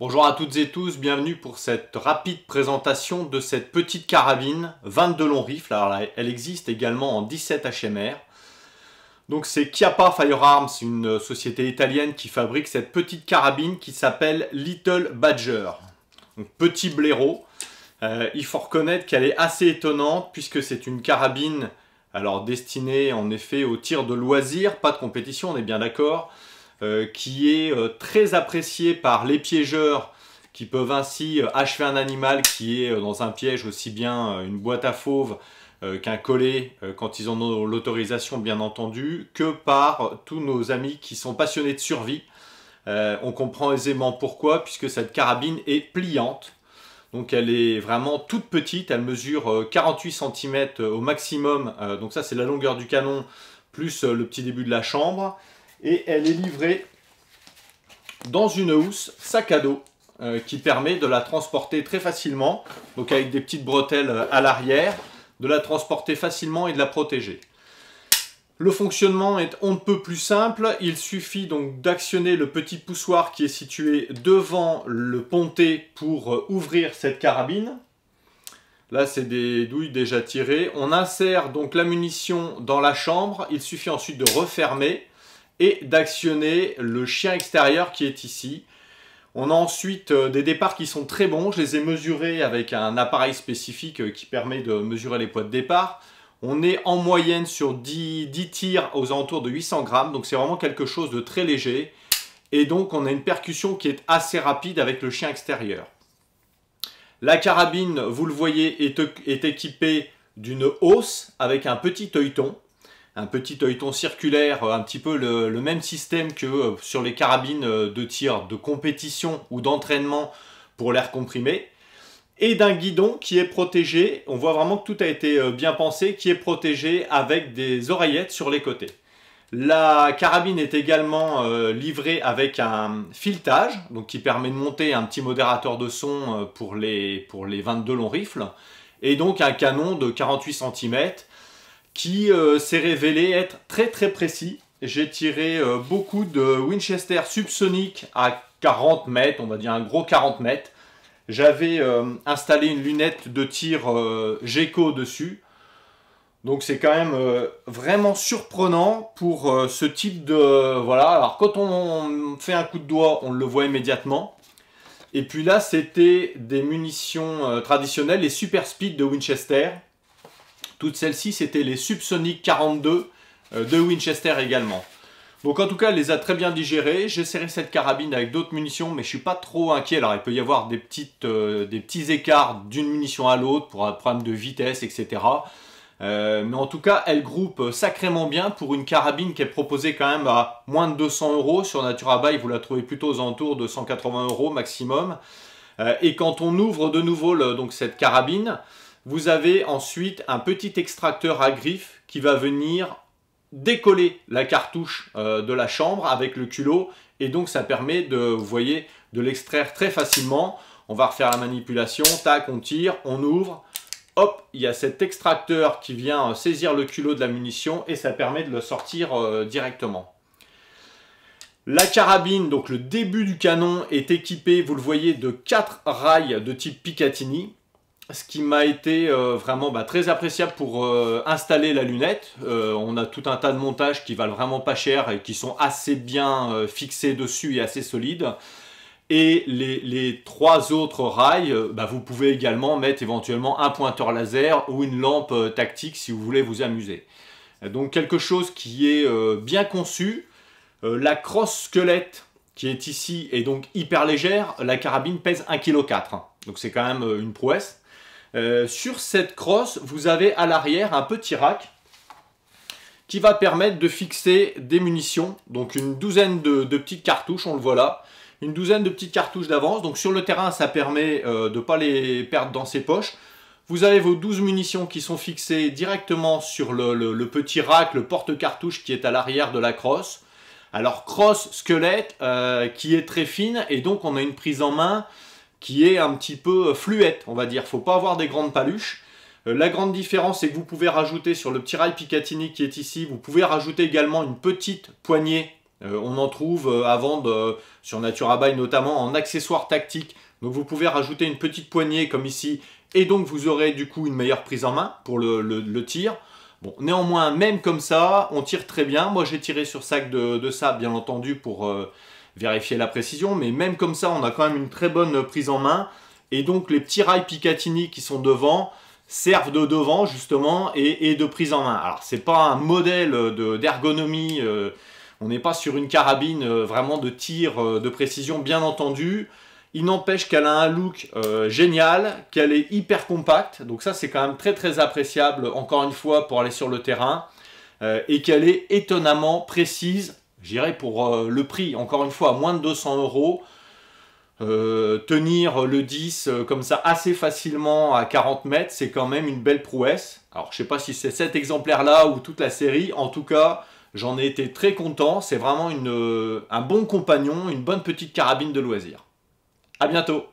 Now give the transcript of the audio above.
Bonjour à toutes et tous, bienvenue pour cette rapide présentation de cette petite carabine 22 long rifle. Alors elle existe également en 17 HMR. Donc c'est Chiappa Firearms, une société italienne qui fabrique cette petite carabine qui s'appelle Little Badger. Donc petit blaireau. Euh, il faut reconnaître qu'elle est assez étonnante puisque c'est une carabine alors destinée en effet au tir de loisir, pas de compétition, on est bien d'accord. Euh, qui est euh, très apprécié par les piégeurs qui peuvent ainsi euh, achever un animal qui est dans un piège aussi bien une boîte à fauves qu'un collet quand ils en ont l'autorisation bien entendu, que par tous nos amis qui sont passionnés de survie. on comprend aisément pourquoi puisque cette carabine est pliante. Donc elle est vraiment toute petite, elle mesure 48 cm au maximum. Donc ça c'est la longueur du canon plus le petit début de la chambre et elle est livrée dans une housse sac à dos euh, qui permet de la transporter très facilement, donc avec des petites bretelles euh, à l'arrière, de la transporter facilement et de la protéger. Le fonctionnement est on ne peut plus simple, il suffit donc d'actionner le petit poussoir qui est situé devant le ponté pour euh, ouvrir cette carabine. Là c'est des douilles déjà tirées. On insère donc la munition dans la chambre, il suffit ensuite de refermer et d'actionner le chien extérieur qui est ici. On a ensuite euh, des départs qui sont très bons. Je les ai mesurés avec un appareil spécifique euh, qui permet de mesurer les poids de départ. On est en moyenne sur 10, tirs aux alentours de 800 grammes, donc c'est vraiment quelque chose de très léger. Et donc on a une percussion qui est assez rapide avec le chien extérieur. La carabine, vous le voyez, est, est équipée d'une hausse avec un petit œilleton un petit œilleton circulaire, euh, un petit peu le, même système que euh, sur les carabines euh, de tir de compétition ou d'entraînement pour l'air comprimé, et d'un guidon qui est protégé, on voit vraiment que tout a été bien pensé, qui est protégé avec des oreillettes sur les côtés. La carabine est également livrée avec un filetage, donc qui permet de monter un petit modérateur de son pour les, pour les 22 longs rifles, et donc un canon de 48 cm qui euh, s'est révélé être très très précis. J'ai tiré euh, beaucoup de Winchester subsonique à 40 mètres, on va dire un gros 40 mètres. J'avais euh, installé une lunette de tir GECO dessus. Donc c'est quand même vraiment surprenant pour ce type de... Voilà, alors quand on fait un coup de doigt, on le voit immédiatement. Et puis là, c'était des munitions traditionnelles, les Super Speed de Winchester de celles-ci, c'était les Subsonic 42 euh, de Winchester également. Donc en tout cas, elle les a très bien digérés. serré cette carabine avec d'autres munitions, mais je suis pas trop inquiet. Alors il peut y avoir des, petites, euh, des petits écarts d'une munition à l'autre pour un problème de vitesse, etc. Euh, mais en tout cas, elle groupe sacrément bien pour une carabine qui est proposée quand même à moins de 200 euros. Sur Buy. vous la trouvez plutôt aux alentours de 180 euros maximum. et quand on ouvre de nouveau donc cette carabine, vous avez ensuite un petit extracteur à griffe qui va venir décoller la cartouche euh, de la chambre avec le culot et donc ça permet de, voyez, de l'extraire très facilement. On va refaire la manipulation, tac, on tire, on ouvre, hop, il y a cet extracteur qui vient euh, saisir le culot de la munition et ça permet de le sortir euh, directement. La carabine, donc le début du canon, est équipé, vous le voyez, de quatre rails de type Picatinny ce qui m'a été euh, vraiment bah, très appréciable pour euh, installer la lunette. Euh, on a tout un tas de montages qui valent vraiment pas cher et qui sont assez bien fixés dessus et assez solides. Et les, trois autres rails, bah, vous pouvez également mettre éventuellement un pointeur laser ou une lampe tactique si vous voulez vous amuser. Donc quelque chose qui est bien conçu. la crosse squelette qui est ici est donc hyper légère. La carabine pèse 1,4 kg. Donc c'est quand même une prouesse. Euh, sur cette crosse, vous avez à l'arrière un petit rack qui va permettre de fixer des munitions, donc une douzaine de, petites cartouches, on le voit là, une douzaine de petites cartouches d'avance, donc sur le terrain ça permet euh, de ne pas les perdre dans ses poches. Vous avez vos 12 munitions qui sont fixées directement sur le, petit rack, le porte-cartouche qui est à l'arrière de la crosse. Alors crosse squelette euh, qui est très fine et donc on a une prise en main qui est un petit peu euh, fluette, on va dire. Faut pas avoir des grandes paluches. Euh, la grande différence, c'est que vous pouvez rajouter sur le petit rail Picatinny qui est ici, vous pouvez rajouter également une petite poignée. Euh, on en trouve avant vendre sur Naturabuy notamment en accessoires tactiques. Donc vous pouvez rajouter une petite poignée comme ici, et donc vous aurez du coup une meilleure prise en main pour le, tir. Bon, néanmoins, même comme ça, on tire très bien. Moi, j'ai tiré sur sac de, sable, bien entendu, pour, vérifier la précision, mais même comme ça, on a quand même une très bonne prise en main. Et donc les petits rails Picatinny qui sont devant servent de devant justement et, de prise en main. Alors c'est pas un modèle d'ergonomie, de, euh, on n'est pas sur une carabine euh, vraiment de tir euh, de précision bien entendu. Il n'empêche qu'elle a un look génial, qu'elle est hyper compacte, donc ça c'est quand même très très appréciable encore une fois pour aller sur le terrain, et qu'elle est étonnamment précise J'irai pour euh, le prix, encore une fois, à moins de 200 euros. Euh, tenir le 10 euh, comme ça assez facilement à 40 mètres, c'est quand même une belle prouesse. Alors je sais pas si c'est cet exemplaire-là ou toute la série, en tout cas j'en ai été très content, c'est vraiment une, un bon compagnon, une bonne petite carabine de loisir. À bientôt